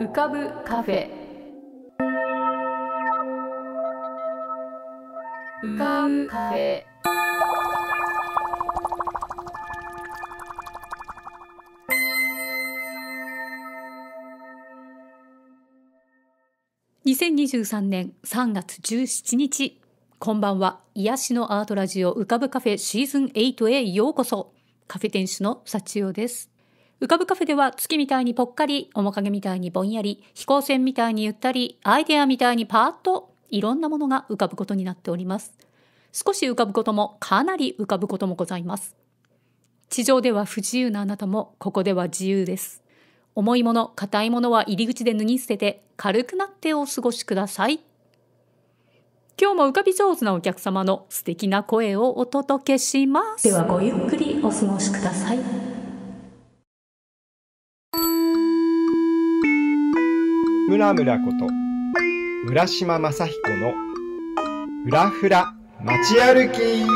浮かぶカフェ浮かぶカフェ2023年3月17日こんばんは癒しのアートラジオ浮かぶカフェシーズン8へようこそカフェ店主の幸代です浮かぶカフェでは月みたいにぽっかり、面影みたいにぼんやり、飛行船みたいにゆったり、アイデアみたいにパーッと、いろんなものが浮かぶことになっております。少し浮かぶことも、かなり浮かぶこともございます。地上では不自由なあなたも、ここでは自由です。重いもの、硬いものは入り口で脱ぎ捨てて、軽くなってお過ごしください。今日も浮かび上手なお客様の素敵な声をお届けします。ではごゆっくりお過ごしください。ムラムラこと村島正彦のふらふら街歩き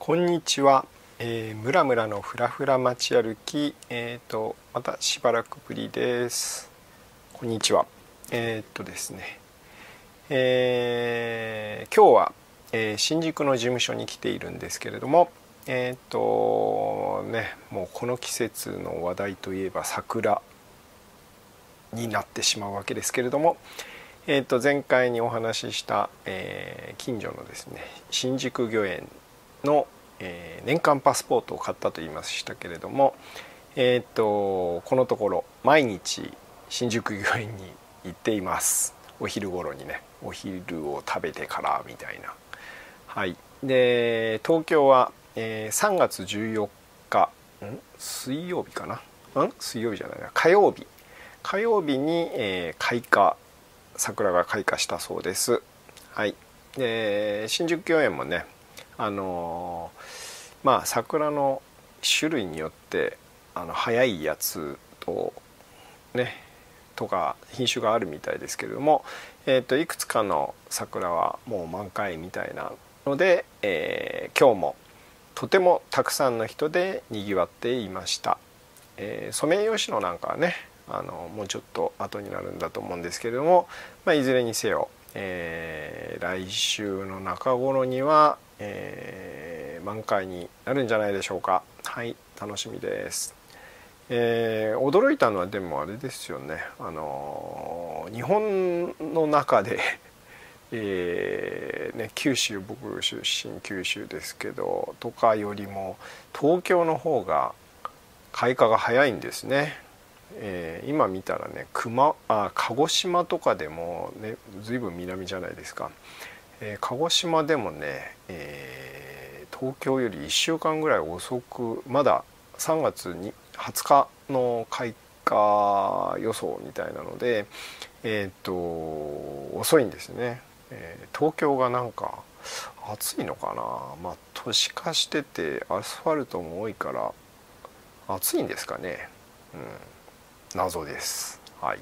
こんにちは、えー、ムラムラのふらふら街歩きえっ、ー、とまたしばらくぶりですこんにちはえっ、とですねえー、今日は、えー、新宿の事務所に来ているんですけれどもえっ、とねもうこの季節の話題といえば桜になってしまうわけですけれども、えー、と前回にお話しした、えー、近所のですね新宿御苑の、えー、年間パスポートを買ったと言いましたけれども、えーとこのところ毎日新宿御苑に行っていますお昼頃にねお昼を食べてからみたいなはいで東京はえー、3月14日ん水曜日かなん水曜日じゃないな火曜日火曜日に、えー、開花桜が開花したそうですはいで新宿御苑もねあのー、まあ桜の種類によってあの早いやつとねとか品種があるみたいですけれども、えーと、いくつかの桜はもう満開みたいなので、えー、今日もとてもたくさんの人でにぎわっていました、えー、ソメイヨシノなんかはねあのもうちょっと後になるんだと思うんですけれども、まあ、いずれにせよ、えー、来週の中頃には、えー、満開になるんじゃないでしょうかはい楽しみです、えー、驚いたのはでもあれですよねあの日本の中でえーね、九州僕出身九州ですけどとかよりも東京の方が開花が早いんですね、えー、今見たらね熊あ鹿児島とかでも、ね、ぶん南じゃないですか、えー、鹿児島でもね、えー、東京より1週間ぐらい遅くまだ3月に20日の開花予想みたいなので、えーと遅いんですねえー、東京がなんか暑いのかなまあ都市化しててアスファルトも多いから暑いんですかねうん謎ですはい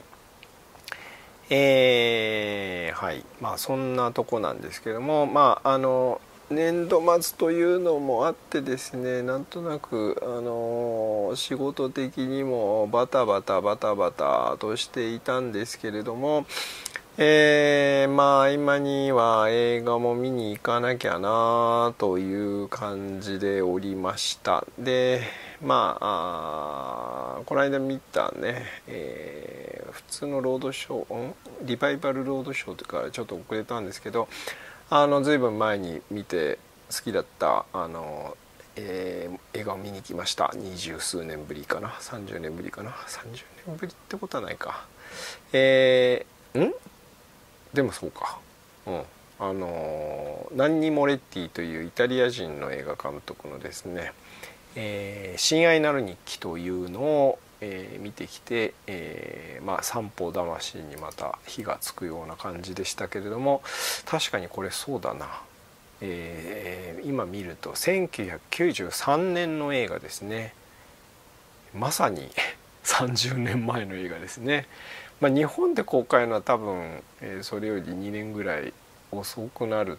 えー、はいまあそんなとこなんですけどもまああの年度末というのもあってですねなんとなく、あの仕事的にもバタバタバタバタとしていたんですけれども、えー、まあ今には映画も見に行かなきゃなという感じでおりましたでまあこの間見たね、えー、普通のロードショーリバイバルロードショーというからちょっと遅れたんですけどあの随分前に見て好きだったあの、えー、映画を見に来ました二十数年ぶりかな30年ぶりかな30年ぶりってことはないかえー、んでもそうかうんあのナンニ・モレッティというイタリア人の映画監督のですね「えー、親愛なる日記」というのを、えー、見てきて、えー、まあ三方魂にまた火がつくような感じでしたけれども確かにこれそうだな、えー、今見ると1993年の映画ですねまさに30 年前の映画ですね。まあ、日本で公開のは多分、えー、それより2年ぐらい遅くなるっ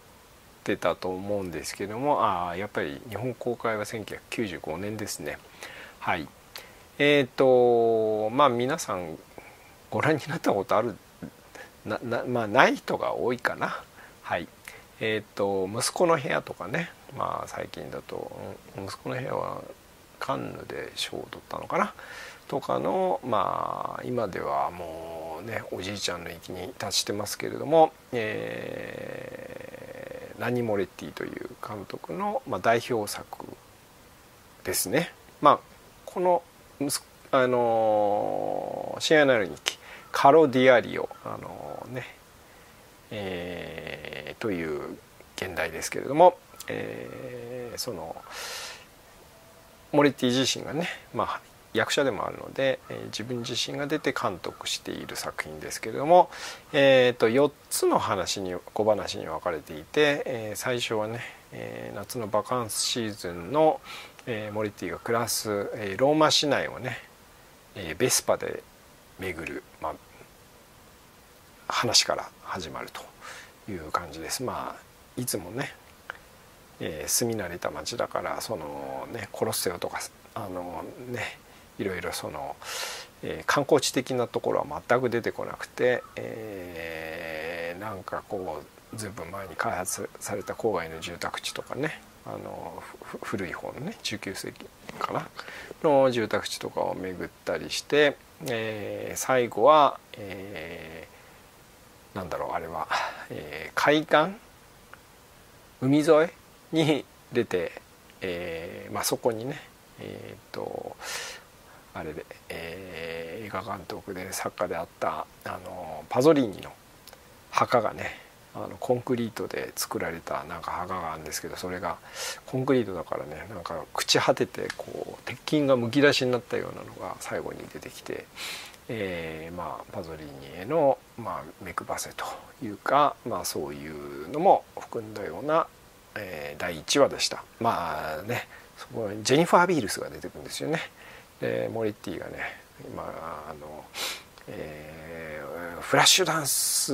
てたと思うんですけどもああやっぱり日本公開は1995年ですねはいえっ、ー、とまあ皆さんご覧になったことあるななまあない人が多いかなはいえっ、ー、と息子の部屋とかねまあ最近だと息子の部屋はカンヌで賞を取ったのかなとかの、まあ、今ではもうねおじいちゃんの域に達してますけれども、えー、ラニ・モレッティという監督の、まあ、代表作ですね。まあ、このあのシアナルニキカロディアリオ、あのねえー、という現代ですけれども、えー、そのモレッティ自身がね、まあ、役者でもあるので、え自分自身が出て監督している作品ですけれども、えーと、4つの話に小話に分かれていて、え最初はね、え夏のバカンスシーズンの、えモリティが暮らす、えローマ市内をね、えベスパで巡る、まあ、話から始まるという感じです。まあ、いつもねえー、住み慣れた町だからそのねコロッセオとかあのねいろいろその、えー、観光地的なところは全く出てこなくて、えー、なんかこうずいぶん前に開発された郊外の住宅地とかねあの古い方のね19世紀かなの住宅地とかを巡ったりして、えー、最後は、えー、なんだろうあれは、えー、海岸海沿いに出て、えーまあ、そこにね、えーとあれで、えー、映画監督で作家であったあのパゾリーニの墓がねあのコンクリートで作られたなんか墓があるんですけどそれがコンクリートだからねなんか朽ち果ててこう鉄筋がむき出しになったようなのが最後に出てきて、えー、まあ、パゾリーニへの、まあ、目配せというか、まあ、そういうのも含んだような、えー、第1話でした。まあねそこジェニファー・ビールスが出てくるんですよね。でモリッティがね今あの、えー、フラッシュダンス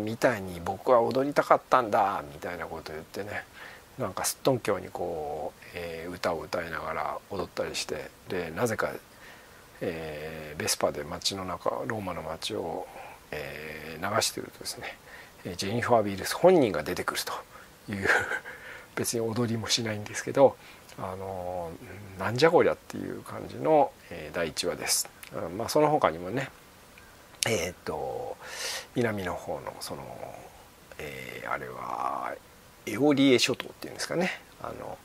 みたいに僕は踊りたかったんだみたいなことを言ってねなんかすっとんきょうにこう、えー、歌を歌いながら踊ったりしてでなぜか、えー、ベスパで街の中ローマの街を、えー、流してるとですねジェニファー・ビールス本人が出てくるという別に踊りもしないんですけどあのなんじゃこりゃっていう感じの、えー、第1話です。まあ、その他にもねえっ、と南の方のその、えー、あれはエオリエ諸島っていうんですかねあの、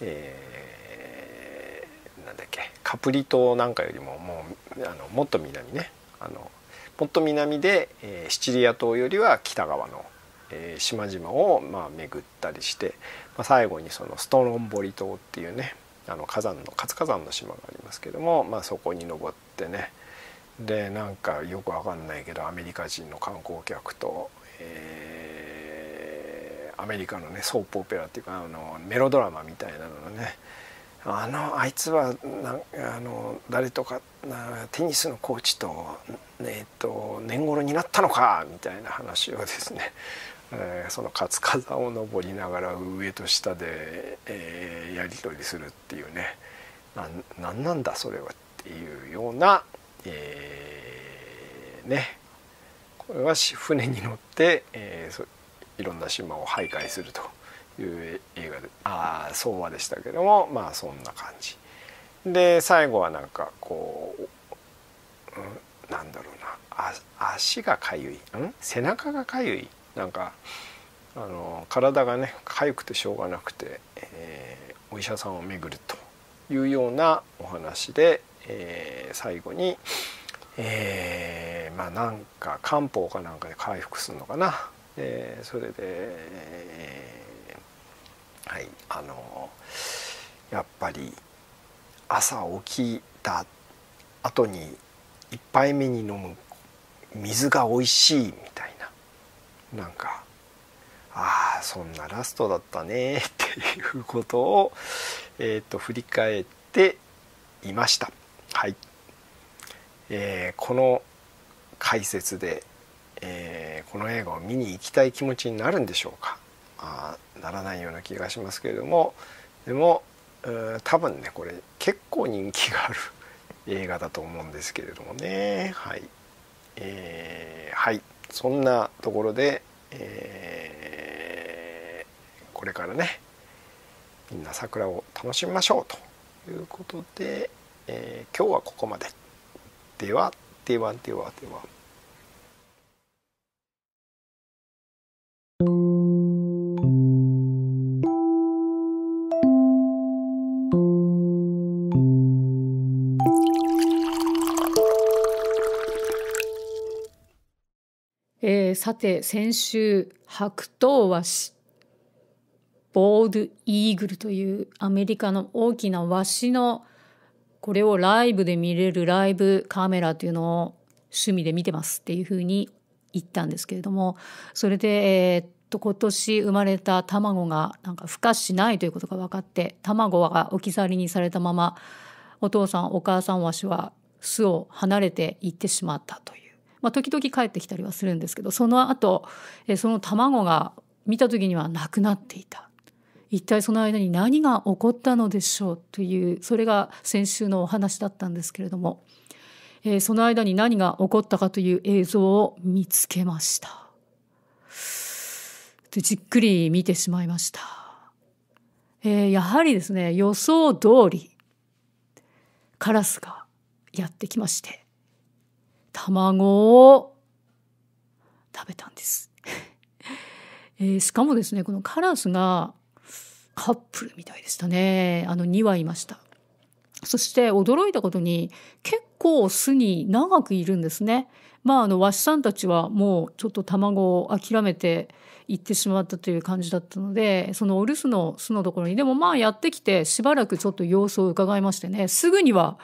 えー、なんだっけカプリ島なんかよりももうあのもっと南ねあのもっと南で、えー、シチリア島よりは北側の、えー、島々を、まあ、巡ったりしてまあ、最後にそのストロンボリ島っていうねあの火山の活火山の島がありますけども、まあ、そこに登ってねでなんかよくわかんないけどアメリカ人の観光客と、えー、アメリカのねソープオペラっていうかあのメロドラマみたいなののねあのあいつはなあの誰とかテニスのコーチと,、えーと年頃になったのかみたいな話をですねえー、その活火山を登りながら上と下で、えー、やり取りするっていうねななんなんだそれはっていうような、えー、ねこれは船に乗って、えー、そいろんな島を徘徊するという映画でああ相馬でしたけどもまあそんな感じ。で最後はなんかこう、うん、なんだろうな足がかゆい、うん、背中がかゆいなんかあの体がね痒くてしょうがなくて、えー、お医者さんを巡るというようなお話で、えー、最後に、えー、まあなんか漢方かなんかで回復するのかな、えー、それで、えー、はいあのやっぱり朝起きた後に1杯目に飲む水が美味しいみたいな。なんかああそんなラストだったね っていうことを、えー、と振り返っていました。はいえー、この解説で、えー、この映画を見に行きたい気持ちになるんでしょうか、まあ、ならないような気がしますけれどもでも多分ねこれ結構人気がある 映画だと思うんですけれどもねはい、えー、はいそんなところでえー、これからねみんな桜を楽しみましょうということで、えー、今日はここまで。ではではではでは。ではさて先週白桃和紙ボールイーグルというアメリカの大きな和紙のこれをライブで見れるライブカメラというのを趣味で見てますっていうふうに言ったんですけれどもそれでえっと今年生まれた卵がなんか孵化しないということが分かって卵が置き去りにされたままお父さんお母さんわしは巣を離れて行ってしまったという。まあ、時々帰ってきたりはするんですけどその後、えー、その卵が見た時にはなくなっていた一体その間に何が起こったのでしょうというそれが先週のお話だったんですけれども、えー、その間に何が起こったかという映像を見つけましたでじっくり見てしまいました、えー、やはりですね予想通りカラスがやってきまして卵を食べたんです。えー、しかもですね、このカラスがカップルみたいでしたね。あの2羽いました。そして驚いたことに結構巣に長くいるんですね。まああのワシさんたちはもうちょっと卵を諦めて行ってしまったという感じだったのでそのお留守の巣のところにでもまあやってきてしばらくちょっと様子を伺いましてねすぐには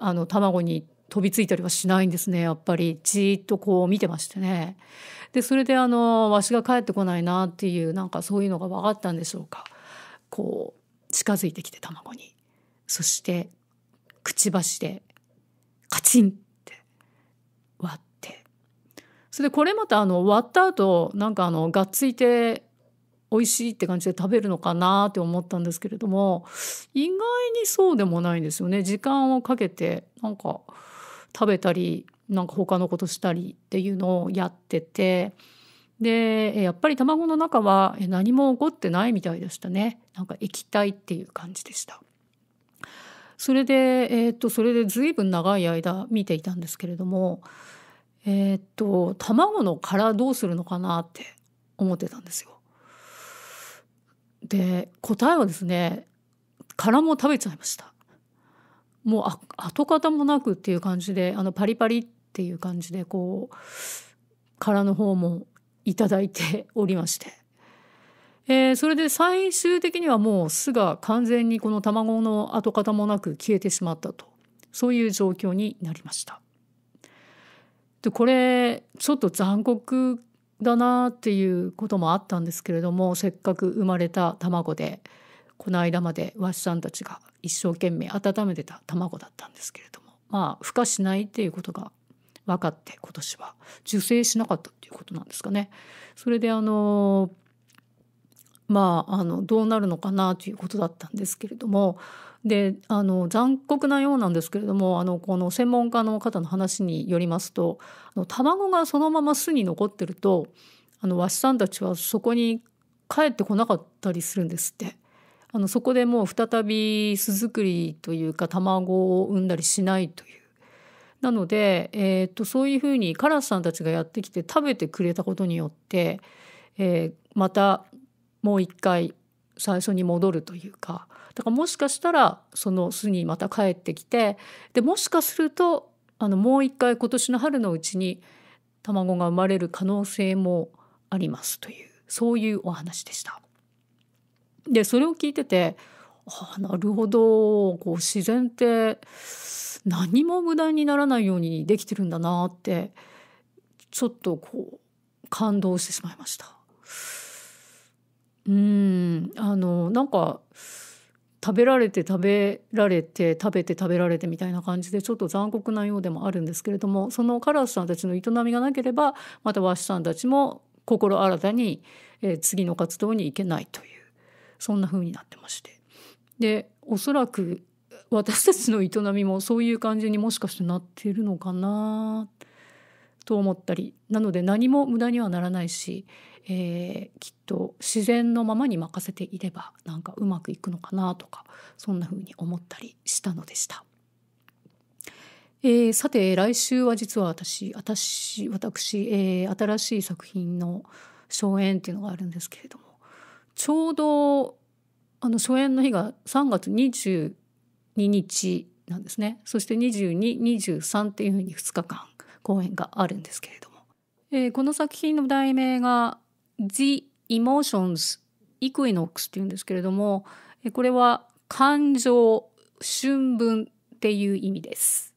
あの卵に飛びついたりはしないんですねやっぱりじっとこう見てましてねでそれであのわしが帰ってこないなっていうなんかそういうのが分かったんでしょうかこう近づいてきて卵にそしてくちばしでカチンって割ってそれでこれまたあの割った後なんかあのがっついて美味しいって感じで食べるのかなって思ったんですけれども意外にそうでもないんですよね時間をかけてなんか食べたりなんか他のことしたりっていうのをやっててでやっぱり卵の中は何も起こってないみたいでしたねなんか液体っていう感じでした。それで、えー、っとそれで随分長い間見ていたんですけれども、えー、っと卵の殻どうするのかなって思ってたんですよ。で答えはですね殻も食べちゃいました。もう跡形もなくっていう感じであのパリパリっていう感じでこう殻の方もいただいておりまして、えー、それで最終的にはもう巣が完全にこの卵の跡形もなく消えてしまったとそういう状況になりました。でこれちょっと残酷だなっていうこともあったんですけれどもせっかく生まれた卵で。この間までわしさんたちが一生懸命温めてた卵だったんですけれどもまあ孵化しないっていうことが分かって今年は受精しなかったっていうことなんですかね。それであのまあ、あのどうなるのかなということだったんですけれどもであの残酷なようなんですけれどもあのこの専門家の方の話によりますとあの卵がそのまま巣に残ってるとあのワシさんたちはそこに帰ってこなかったりするんですって。あのそこでもう再び巣作りというか卵を産んだりしないという。なので、えー、っとそういうふうにカラスさんたちがやってきて食べてくれたことによって、えー、またもう一回最初に戻るというかだからもしかしたらその巣にまた帰ってきてでもしかするとあのもう一回今年の春のうちに卵が生まれる可能性もありますというそういうお話でした。でそれを聞いててあなるほどこう自然って何も無駄にならないようにできてるんだなってちょっとこう感動してしまいました。うんあのなんか食べられて食べられて食べて食べられてみたいな感じでちょっと残酷なようでもあるんですけれどもそのカラスさんたちの営みがなければまたワシさんたちも心新たに、え次の活動に行けないという。そんな風になってましてでおそらく私たちの営みもそういう感じにもしかしてなってるのかなと思ったりなので何も無駄にはならないし、えー、きっと自然のままに任せていればなんかうまくいくのかなとかそんな風に思ったりしたのでした。えー、さて来週は実は私私私、えー、新しい作品の荘園っていうのがあるんですけれどもちょうどあの初演の日が3月22日なんですねそして2223っていうふうに2日間公演があるんですけれども、えー、この作品の題名が「The Emotions Equinox」っていうんですけれどもこれは感情春分っていう意味です。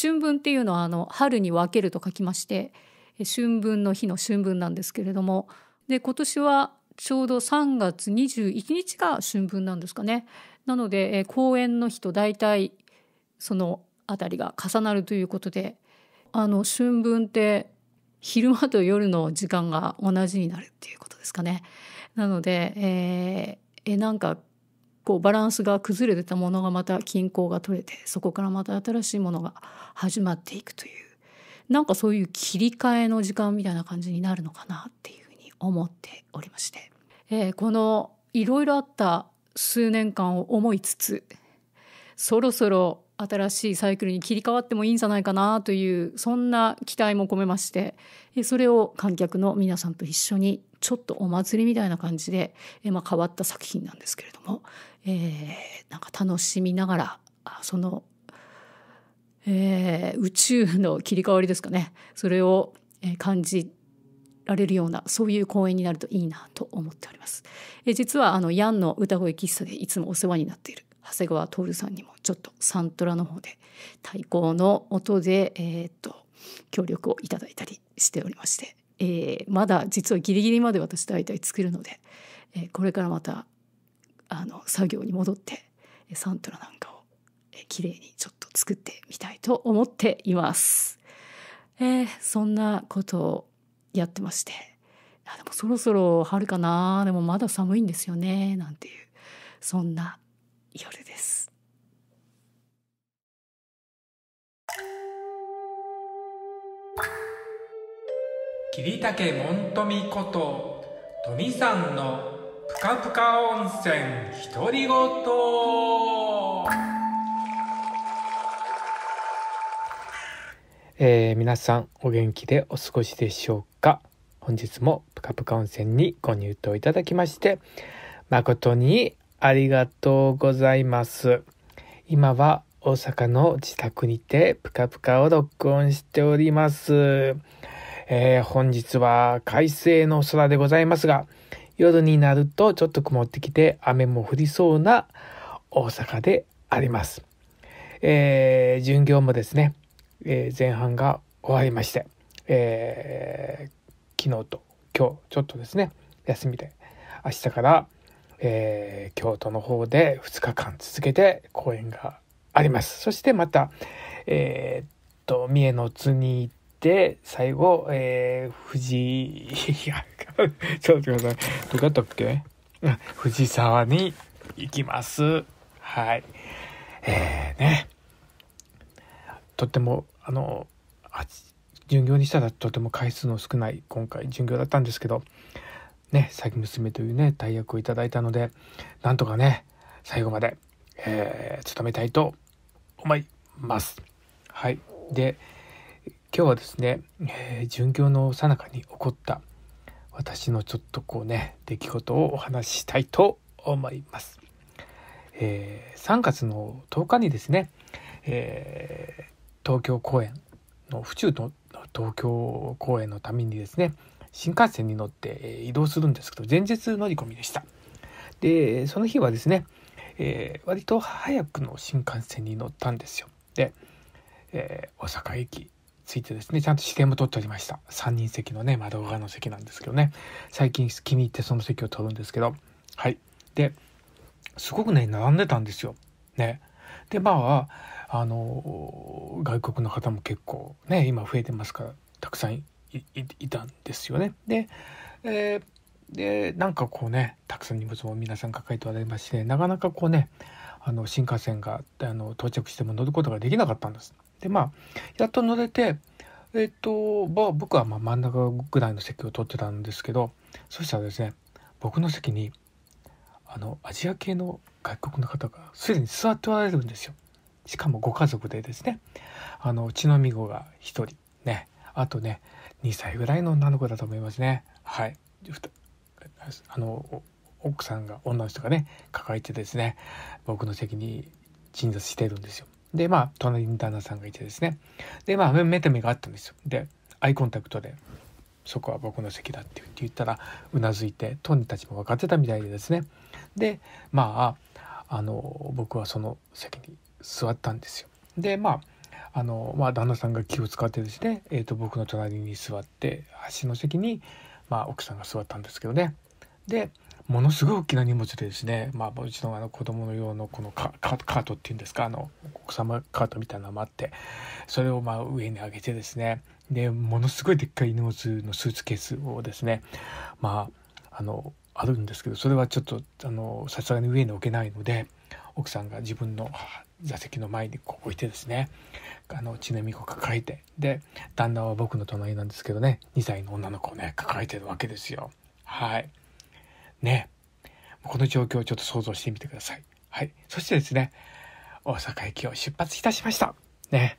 春分っていうのはあの春に分けると書きまして春分の日の春分なんですけれどもで今年はちょうど3月21日が春分なんですかね。なので、えー、公演の日と大体そのあたりが重なるということであの春分って昼間と夜の時間が同じになるっていうことですかね。なので、えー、えなんかこうバランスが崩れてたものがまた均衡が取れてそこからまた新しいものが始まっていくというなんかそういう切り替えの時間みたいな感じになるのかなっていう。思っておりまして、えー、このいろいろあった数年間を思いつつそろそろ新しいサイクルに切り替わってもいいんじゃないかなというそんな期待も込めましてそれを観客の皆さんと一緒にちょっとお祭りみたいな感じで、まあ、変わった作品なんですけれども、えー、なんか楽しみながらその、えー、宇宙の切り替わりですかねそれを感じられるようなそういう公演になるといいなと思っております。え実はあのヤンの歌声喫茶でいつもお世話になっている長谷川徹さんにもちょっとサントラの方で太鼓の音で、えー、っと協力をいただいたりしておりまして、えー、まだ実はギリギリまで私大体作るので、えー、これからまたあの作業に戻ってサントラなんかを、えー、綺麗にちょっと作ってみたいと思っています。えー、そんなことをやってまして「あでもそろそろ春かなでもまだ寒いんですよね」なんていうそんな夜です。桐竹門富こと富さんのぷかぷか温泉独り言えー、皆さんお元気でお過ごしでしょうか本日もぷかぷか温泉にご入湯いただきまして誠にありがとうございます今は大阪の自宅にてぷかぷかを録音しております、えー、本日は快晴の空でございますが夜になるとちょっと曇ってきて雨も降りそうな大阪であります。えー、巡業もですね、えー、前半が終わりまして、えー、昨日と今日ちょっとですね休みで明日から、えー、京都の方で2日間続けて公演がありますそしてまた、えー、っと三重の津に行って最後、えー、藤ちょっと待ってくださいどこだったっけ藤沢に行きますはいえーねとってもあの巡業にしたらとても回数の少ない今回巡業だったんですけどね「詐欺娘」というね大役をいただいたのでなんとかね最後まで、えー、務めたいと思います。はいで今日はですね、えー、巡業のさなかに起こった私のちょっとこうね出来事をお話ししたいと思います。えー、3月の10日にですね、えー、東京公演の府中の東京公演のためにですね新幹線に乗って移動するんですけど前日乗り込みでしたでその日はですね、えー、割と早くの新幹線に乗ったんですよで、えー、大阪駅着いてですねちゃんと指定も取っておりました3人席のね窓側の席なんですけどね最近気に入ってその席を取るんですけどはいですごくね並んでたんですよねでまああの外国の方も結構ね今増えてますからたくさんいたんですよね。で、えー、でなんかこうねたくさん荷物も皆さん抱えておられましてなかなかこうねあの新幹線があの到着しても乗ることができなかったんです。でまあやっと乗れてえっ、ー、と、まあ、僕はま真ん中ぐらいの席を取ってたんですけどそしたらですね僕の席にあのアジア系の外国の方がすでに座っておられるんですよ。しかもご家族でですね、あの、血のみ子が1人、ね、あとね、2歳ぐらいの女の子だと思いますね。はい。あの、奥さんが女の人がね、抱えてですね、僕の席に鎮座しているんですよ。で、まあ、隣に旦那さんがいてですね。で、まあ、目と目があったんですよ。で、アイコンタクトで、そこは僕の席だって言ったら、うなずいて、当人たちも分かってたみたいでですね。で、まあ、あの僕はその席に座ったんですよ。でまああの、まあ、旦那さんが気を使ってですね、えーと、僕の隣に座って足の席に、まあ、奥さんが座ったんですけどね。でものすごい大きな荷物でですね、まあ、うちのあの子供の用のこのカートっていうんですかあの奥様カートみたいなのもあってそれをまあ上に上げてですねでものすごいでっかい荷物のスーツケースをですねまああのあるんですけどそれはちょっとあのさすがに上に置けないので奥さんが自分の座席の前にこう置いてですねあの血のみを抱えてで旦那は僕の隣なんですけどね2歳の女の子をね抱えてるわけですよ。はいねこの状況をちょっと想像してみてください。はい、そしてですね大阪駅を出発いたしました。ね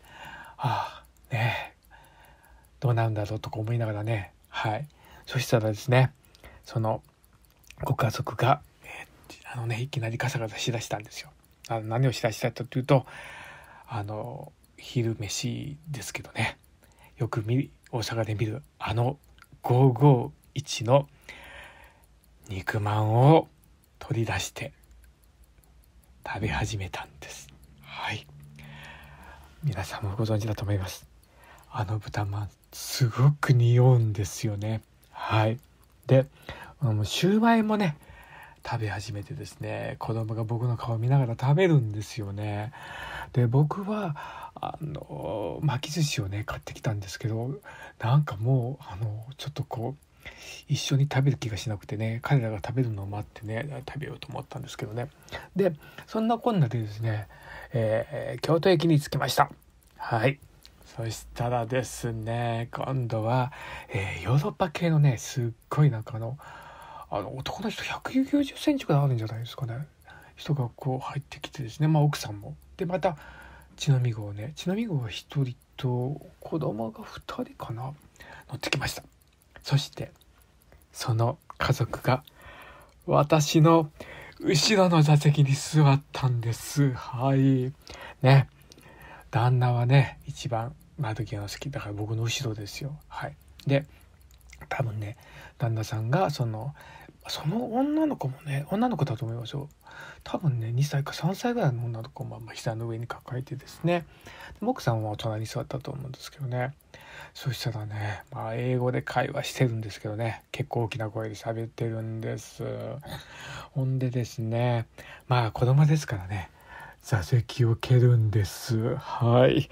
ああねどうなるんだろうとか思いながらねはいそしたらですねそのご家族が、えー、あのね、いきなりガサガサしだしたんですよ。あの何をしだしたかというと、あの、昼飯ですけどね、よく見大阪で見るあの551の肉まんを取り出して食べ始めたんです。はい。皆さんもご存知だと思います。あの豚まん、すごく匂うんですよね。はい。で、あ、の、シューマイもね食べ始めてですね子供が僕の顔を見ながら食べるんですよねで僕はあの巻き寿司をね買ってきたんですけどなんかもうあのちょっとこう一緒に食べる気がしなくてね彼らが食べるのを待ってね食べようと思ったんですけどねでそんなこんなでですね、えー、京都駅に着きましたはいそしたらですね今度は、えー、ヨーロッパ系のねすっごいなんかあのあの男の人190センチぐらいあるんじゃないですかね人がこう入ってきてですね、まあ、奥さんも。でまたなみ号ねなみ号は1人と子供が2人かな乗ってきましたそしてその家族が私の後ろの座席に座ったんですはいね旦那はね一番窓際が好きだから僕の後ろですよはいで多分ね旦那さんがそのその女の子もね、女の子だと思いましょう。多分ね、2歳か3歳ぐらいの女の子も膝の上に抱えてですね、奥さんは大人に座ったと思うんですけどね。そしたらね、まあ、英語で会話してるんですけどね、結構大きな声で喋ってるんです。ほんでですね、まあ子供ですからね、座席を蹴るんです。はい。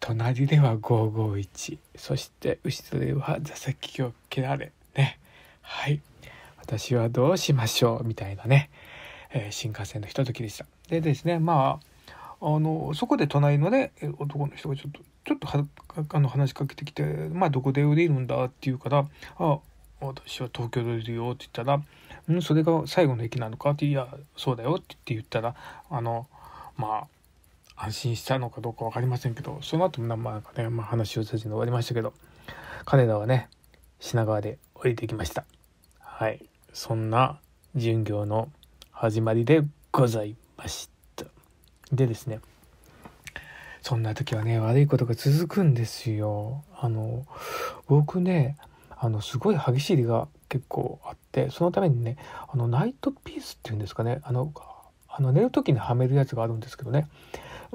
隣では551、そして後ろでは座席を蹴られ、ね。はい。私はどうしましょうみたいなね、えー、新幹線のひとときでした。でですね、まあ、あの、そこで隣のね、男の人がちょっと、ちょっとはあの話しかけてきて、まあ、どこで降りるんだって言うから、あ、私は東京で降りるよって言ったら、んそれが最後の駅なのかって、いや、そうだよって言ったら、あの、まあ、安心したのかどうか分かりませんけど、その後もなんかね、まあ、話をさせて終わりましたけど、彼らはね、品川で降りてきました。はい。そんな巡業の始まりでございました。でですね、そんな時はね、悪いことが続くんですよ。あの、僕ね、あの、すごい歯ぎしりが結構あって、そのためにね、あの、ナイトピースっていうんですかね、あの、あの寝る時にはめるやつがあるんですけどね、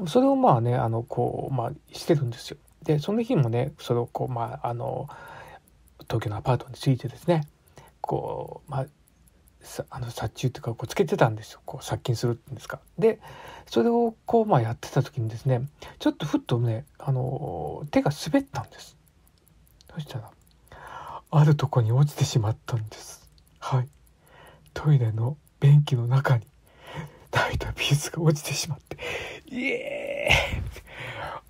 それをまあね、あの、こう、まあ、してるんですよ。で、その日もね、それをこう、まあ、あの、東京のアパートについてですね、こうまああの殺虫っていうかこうつけてたんですよこう殺菌するっていうんですか。でそれをこうまあやってた時にですねちょっとふっとねあの手が滑ったんです。そしたらあるとこに落ちてしまったんです。はい。トイレの便器の中に 泣いたビーズが落ちてしまって「イエーイ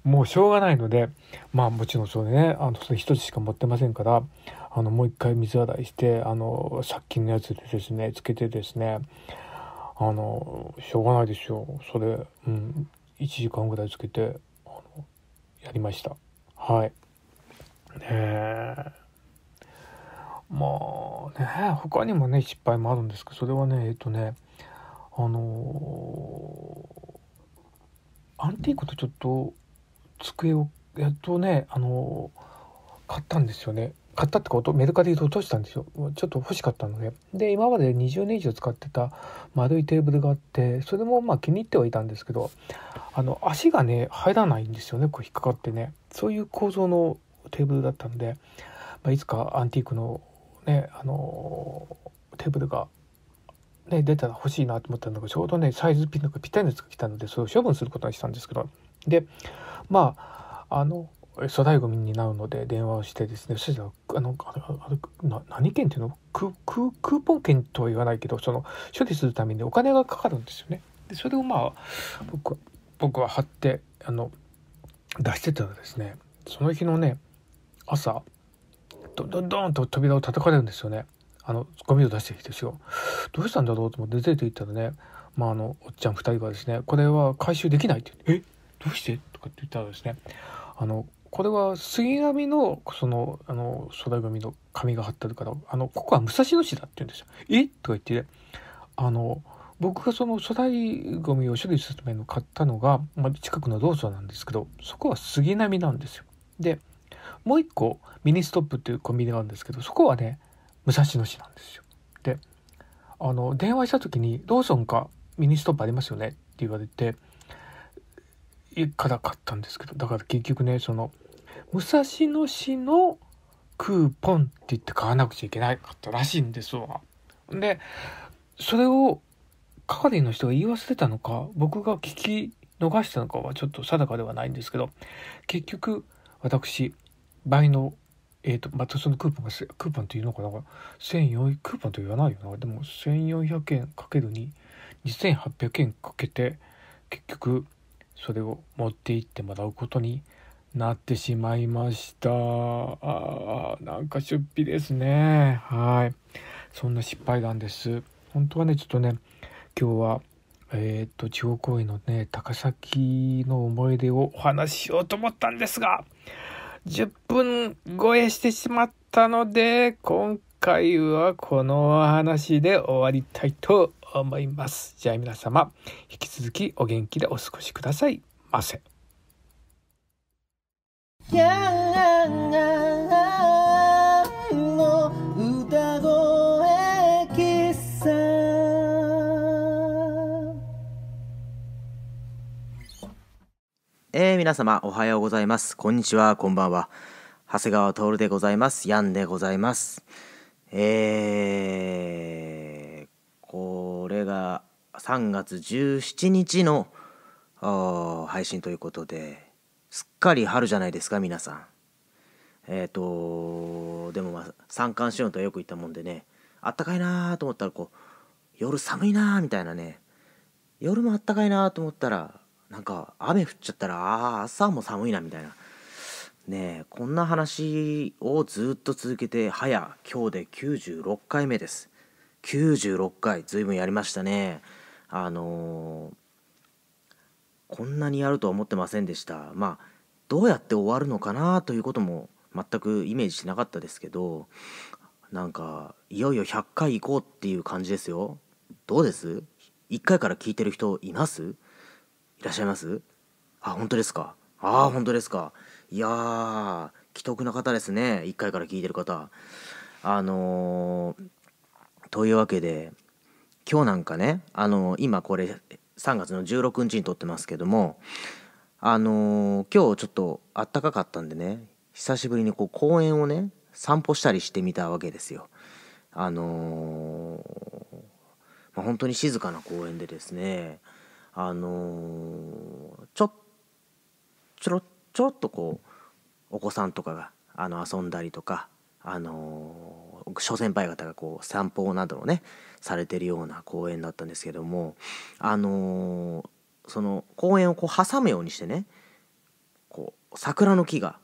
もうしょうがないのでまあもちろんそうねあのそれ1つしか持ってませんからあのもう一回水洗いしてあの殺菌のやつでですねつけてですねあのしょうがないですよそれ、うん、1時間ぐらいつけてあのやりましたはいねえまあね他にもね失敗もあるんですけどそれはねえっ、とねあのー、アンティークとちょっと机をやっとねあの買ったんですよね買ったってことメルカリで落としたんですよちょっと欲しかったのでで今まで20年以上使ってた丸いテーブルがあってそれもまあ気に入ってはいたんですけどあの足がね入らないんですよねこう引っかかってねそういう構造のテーブルだったんで、まあ、いつかアンティークのねあのテーブルがね、出たら欲しいなと思ったんだけどちょうどねサイズピンのぴったりのやつが来たのでそれを処分することにしたんですけどでまああの粗大ごみになるので電話をしてですねそしたらあの何券っていうのクククーポン券とは言わないけどその処理するためにお金がかかるんですよね。でそれをまあ僕僕は貼ってあの出してたらですねその日のね朝どんどんどんと扉を叩かれるんですよね。あのゴミを出してきてですよ。どうしたんだろうと思って出て行ったらね、まあ、あのおっちゃん2人がですね「これは回収できない」って言って「えどうして?」とかって言ったらですねあのこれは杉並のそのあの粗大組の紙が貼ってあるからあのここは武蔵野市だって言うんですよ。えとか言ってあの僕がその粗大ゴミを処理するための買ったのが、まあ、近くのローソンなんですけどそこは杉並なんですよ。でもう一個ミニストップっていうコンビニがあるんですけどそこはね武蔵野市なんですよ。であの電話した時に「ローソンかミニストップありますよね」って言われて「かなかったんですけどだから結局ねその武蔵野市のクーポンって言って買わなくちゃいけなかったらしいんですわ。でそれを係の人が言い忘れたのか僕が聞き逃したのかはちょっと定かではないんですけど結局私倍のえっ、ー、とまたそのクーポンがクーポンっていうのかな1400クーポンと言わないよなでも1400円かけるに2800円かけて結局それを持って行ってもらうことになってしまいましたあーなんか出費ですねはいそんな失敗談です本当はねちょっとね今日はえっ、ー、と地方公演のね高崎の思い出をお話ししようと思ったんですが10分超えしてしまったので今回はこのお話で終わりたいと思います。じゃあ皆様、引き続きお元気でお過ごしくださいませ。えー、皆様おはようございます。こんにちは、こんばんは。長谷川徹でございます。ヤンでございます。えーこれが3月17日の配信ということですっかり春じゃないですか皆さん。えっ、ー、とでもまあ三寒四温とはよく言ったもんでねあったかいなーと思ったらこう夜寒いなーみたいなね夜もあったかいなーと思ったらなんか雨降っちゃったらああ朝も寒いなみたいなねえこんな話をずっと続けてはや今日で96回目です。96回ぶんやりましたねあのー、こんなにやるとは思ってませんでしたまあどうやって終わるのかなということも全くイメージしなかったですけどなんかいよいよ100回行こうっていう感じですよどうです1回から聞いてる人いますいらっしゃいますあ本当ですかああ本当ですかいやー既得な方ですね1回から聞いてる方あのーというわけで今日なんかねあの今これ3月の16日に撮ってますけどもあの今日ちょっとあったかかったんでね久しぶりにこう公園をね散歩したりしてみたわけですよ。あのー、まあ、本当に静かな公園でですねあのー、ちょちょろちょろっとこうお子さんとかがあの遊んだりとか、あの諸先輩方がこう散歩などをねされてるような公園だったんですけどもあのー、その公園をこう挟むようにしてねこう桜の木が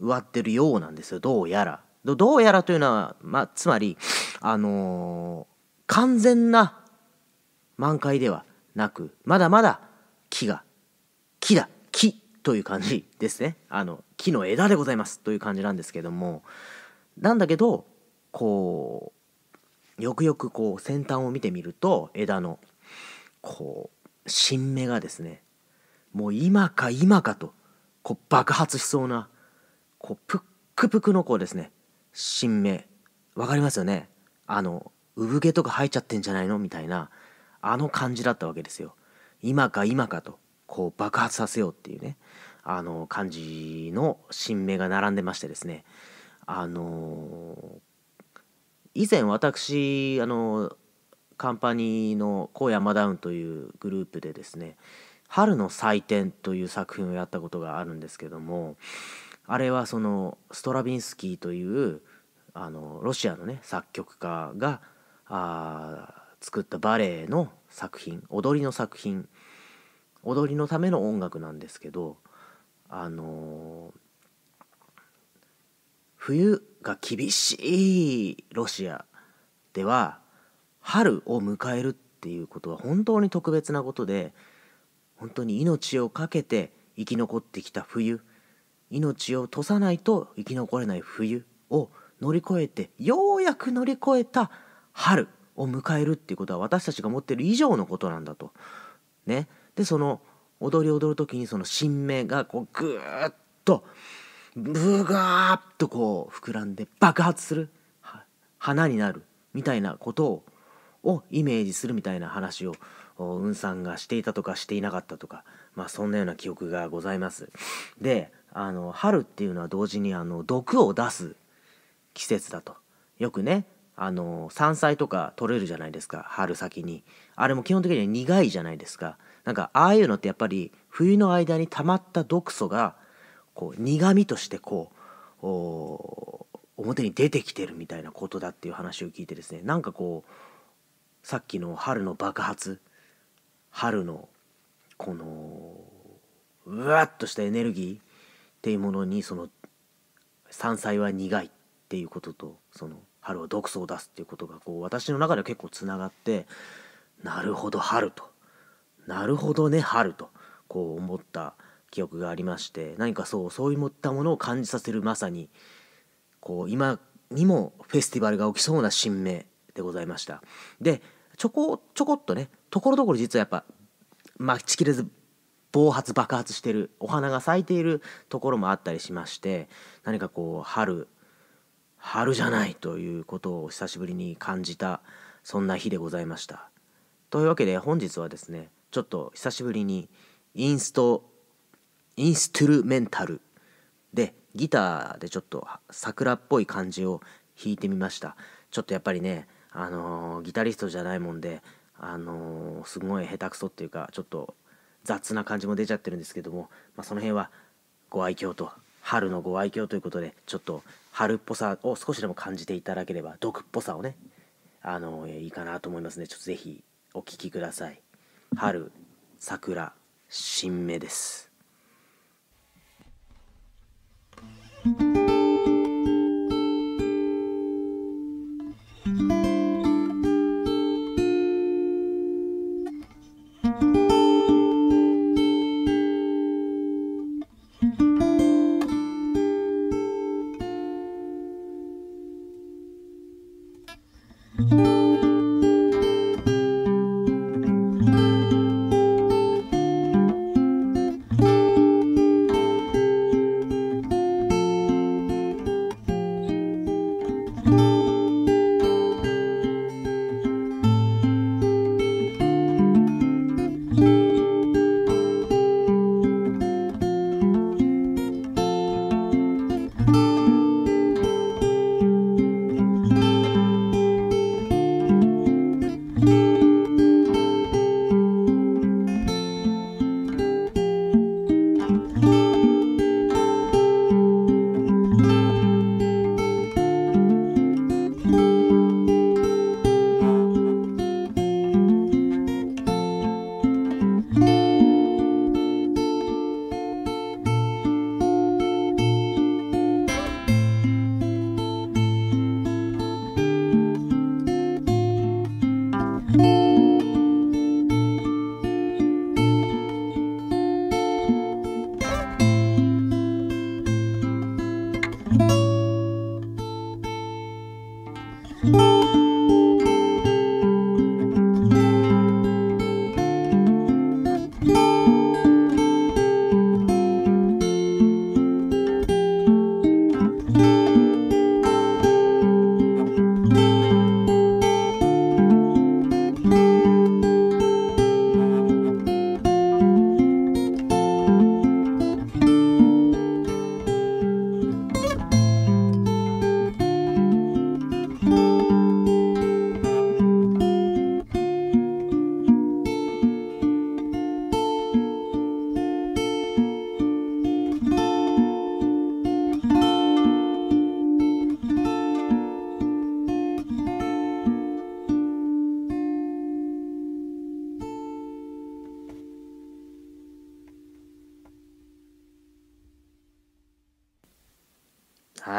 植わってるようなんですよどうやらどうやらというのは、まあ、つまりあのー、完全な満開ではなくまだまだ木が木だ木という感じですねあの木の枝でございますという感じなんですけどもなんだけどこうよくよくこう先端を見てみると枝のこう新芽がですねもう今か今かとこう爆発しそうなこうぷっくぷくのこうですね新芽わかりますよねあの産毛とか生えちゃってんじゃないのみたいなあの感じだったわけですよ今か今かとこう爆発させようっていうねあの感じの新芽が並んでましてですねあのー、以前私あのカンパニーの高山ダウンというグループでですね「春の祭典」という作品をやったことがあるんですけどもあれはそのストラビンスキーというあのロシアのね作曲家があ作ったバレエの作品踊りの作品踊りのための音楽なんですけどあのー冬が厳しいロシアでは春を迎えるっていうことは本当に特別なことで本当に命を懸けて生き残ってきた冬命を落とさないと生き残れない冬を乗り越えてようやく乗り越えた春を迎えるっていうことは私たちが持ってる以上のことなんだと。ね、でその踊り踊る時にその新芽がこうぐーっとブガーッとこう膨らんで爆発する花になるみたいなことををイメージするみたいな話をうさんがしていたとかしていなかったとか、まあ、そんなような記憶がございます。であの春っていうのは同時にあの毒を出す季節だとよくねあの山菜とか取れるじゃないですか春先にあれも基本的には苦いじゃないですかなんかああいうのってやっぱり冬の間に溜まった毒素がこう苦みとしてこう表に出てきてるみたいなことだっていう話を聞いてですねなんかこうさっきの春の爆発春のこのうわっとしたエネルギーっていうものにその山菜は苦いっていうこととその春は毒素を出すっていうことがこう私の中では結構つながってなるほど春となるほどね春とこう思った。記憶がありまして何かそうそういったものを感じさせるまさにこう今にもフェスティバルが起きそうな新名でございましたでちょこちょこっとねところどころ実はやっぱ待ちきれず暴発爆発してるお花が咲いているところもあったりしまして何かこう春春じゃないということを久しぶりに感じたそんな日でございましたというわけで本日はですねちょっと久しぶりにインストインストゥルメンタルでギターでちょっと桜っぽい感じを弾いてみましたちょっとやっぱりねあのー、ギタリストじゃないもんであのー、すごい下手くそっていうかちょっと雑な感じも出ちゃってるんですけども、まあ、その辺はご愛嬌と春のご愛嬌ということでちょっと春っぽさを少しでも感じていただければ毒っぽさをねあのー、いいかなと思いますねちょっと是非お聴きください春桜新芽です Thank you.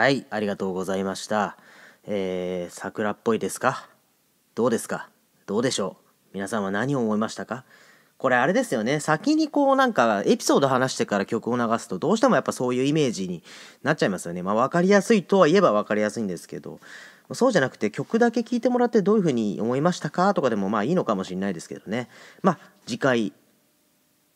はい、ありがとうございました。えー、桜っぽいですかどうですかどうでしょう皆さんは何を思いましたかこれあれですよね。先にこうなんかエピソード話してから曲を流すとどうしてもやっぱそういうイメージになっちゃいますよね。まあ分かりやすいとは言えば分かりやすいんですけど、そうじゃなくて曲だけ聴いてもらってどういうふうに思いましたかとかでもまあいいのかもしれないですけどね。まあ次回、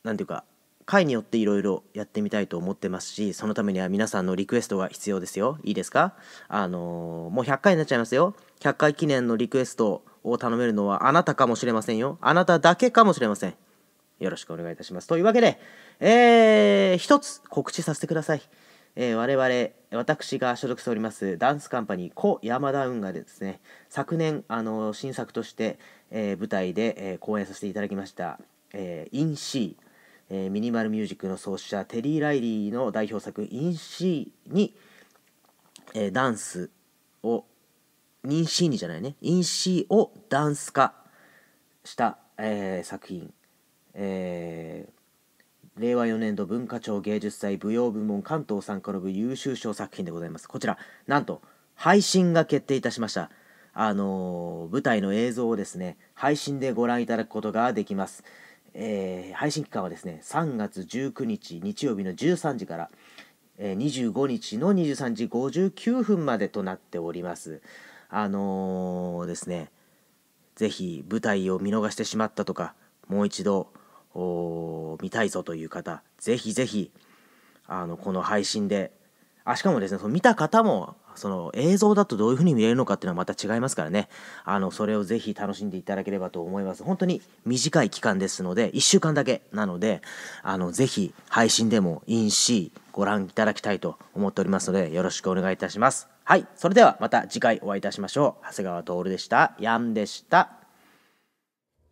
なんていうか回によっていろいろやってみたいと思ってますしそのためには皆さんのリクエストが必要ですよいいですかあのー、もう100回になっちゃいますよ100回記念のリクエストを頼めるのはあなたかもしれませんよあなただけかもしれませんよろしくお願いいたしますというわけでえー、一つ告知させてくださいえー、我々私が所属しておりますダンスカンパニーコ・山田運がですね昨年あの新作として、えー、舞台で、えー、公演させていただきました「えー、インシー」えー、ミニマルミュージックの創始者テリー・ライリーの代表作「インシー」に、えー、ダンスを「インシー」にじゃないね「インシー」をダンス化した、えー、作品、えー、令和4年度文化庁芸術祭舞踊部門関東参加の部優秀賞作品でございますこちらなんと配信が決定いたしましたあの舞台の映像をですね配信でご覧いただくことができますえー、配信期間はですね3月19日日曜日の13時から、えー、25日の23時59分までとなっておりますあのー、ですね是非舞台を見逃してしまったとかもう一度見たいぞという方是非是非あのこの配信であしかもですねその見た方もその映像だとどういう風に見れるのかっていうのはまた違いますからね。あの、それをぜひ楽しんでいただければと思います。本当に短い期間ですので、1週間だけなので、あの、ぜひ配信でもいいし、ご覧いただきたいと思っておりますので、よろしくお願いいたします。はい、それではまた次回お会いいたしましょう。長谷川徹でした。ヤンでした。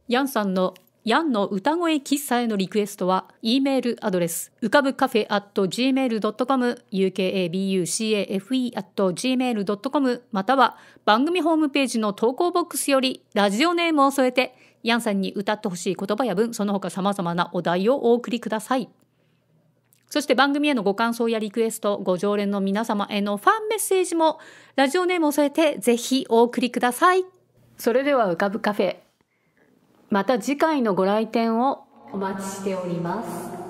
ヤンさんのヤンの歌声喫茶へのリクエストは、E メールアドレス、うかぶカフェ at gmail.com、ukabucafe at gmail.com、または番組ホームページの投稿ボックスより、ラジオネームを添えて、ヤンさんに歌ってほしい言葉や文、その他様々なお題をお送りください。そして番組へのご感想やリクエスト、ご常連の皆様へのファンメッセージも、ラジオネームを添えて、ぜひお送りください。それでは、うかぶカフェ。また次回のご来店をお待ちしております。